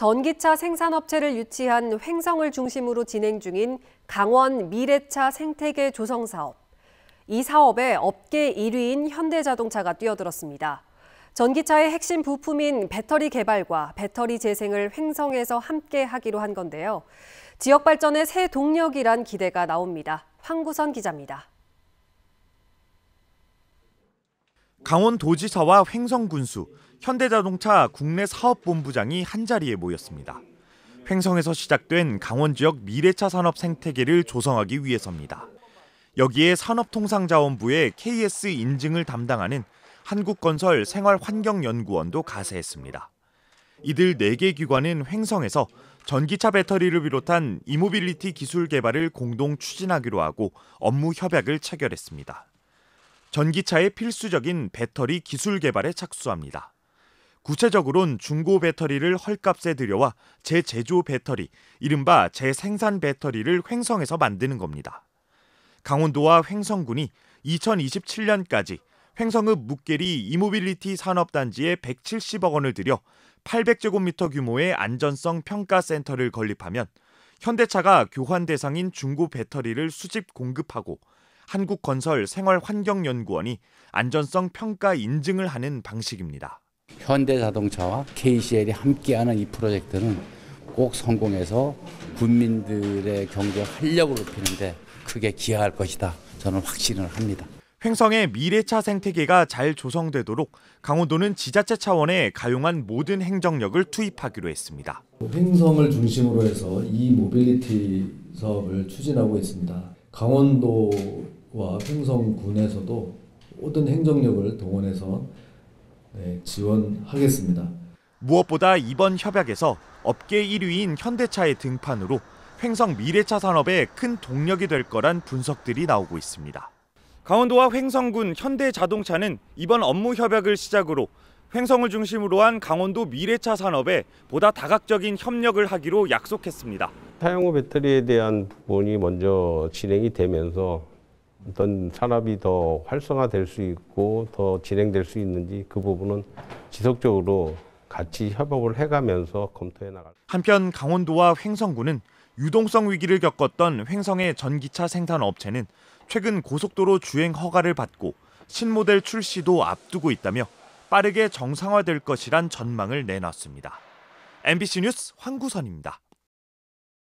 전기차 생산업체를 유치한 횡성을 중심으로 진행 중인 강원 미래차 생태계 조성 사업. 이 사업에 업계 1위인 현대자동차가 뛰어들었습니다. 전기차의 핵심 부품인 배터리 개발과 배터리 재생을 횡성에서 함께 하기로 한 건데요. 지역 발전의 새 동력이란 기대가 나옵니다. 황구선 기자입니다. 강원도지사와 횡성군수, 현대자동차 국내 사업본부장이 한자리에 모였습니다. 횡성에서 시작된 강원 지역 미래차 산업 생태계를 조성하기 위해서입니다. 여기에 산업통상자원부의 KS 인증을 담당하는 한국건설 생활환경연구원도 가세했습니다. 이들 4개 기관은 횡성에서 전기차 배터리를 비롯한 이모빌리티 기술 개발을 공동 추진하기로 하고 업무 협약을 체결했습니다. 전기차의 필수적인 배터리 기술 개발에 착수합니다. 구체적으론 중고 배터리를 헐값에 들여와 재제조 배터리, 이른바 재생산 배터리를 횡성에서 만드는 겁니다. 강원도와 횡성군이 2027년까지 횡성읍 묵계리 이모빌리티 산업단지에 170억 원을 들여 800제곱미터 규모의 안전성 평가 센터를 건립하면 현대차가 교환 대상인 중고 배터리를 수집 공급하고 한국건설생활환경연구원이 안전성 평가 인증을 하는 방식입니다. 현대자동차와 KCL이 함께하는 이 프로젝트는 꼭 성공해서 국민들의 경제 활력을 높이는데 크게 기여할 것이다. 저는 확신을 합니다. 횡성의 미래차 생태계가 잘 조성되도록 강원도는 지자체 차원의 가용한 모든 행정력을 투입하기로 했습니다. 횡성을 중심으로 해서 이 모빌리티 사업을 추진하고 있습니다. 강원도 와 횡성군에서도 모든 행정력을 동원해서 네, 지원하겠습니다. 무엇보다 이번 협약에서 업계 1위인 현대차의 등판으로 횡성 미래차 산업에 큰 동력이 될 거란 분석들이 나오고 있습니다. 강원도와 횡성군 현대자동차는 이번 업무 협약을 시작으로 횡성을 중심으로 한 강원도 미래차 산업에 보다 다각적인 협력을 하기로 약속했습니다. 사용후 배터리에 대한 부분이 먼저 진행이 되면서 어떤 산업이 더 활성화될 수 있고 더 진행될 수 있는지 그 부분은 지속적으로 같이 협업을 해가면서 검토해 나갈. 한편 강원도와 횡성군은 유동성 위기를 겪었던 횡성의 전기차 생산 업체는 최근 고속도로 주행 허가를 받고 신모델 출시도 앞두고 있다며 빠르게 정상화될 것이란 전망을 내놨습니다. MBC 뉴스 황구선입니다.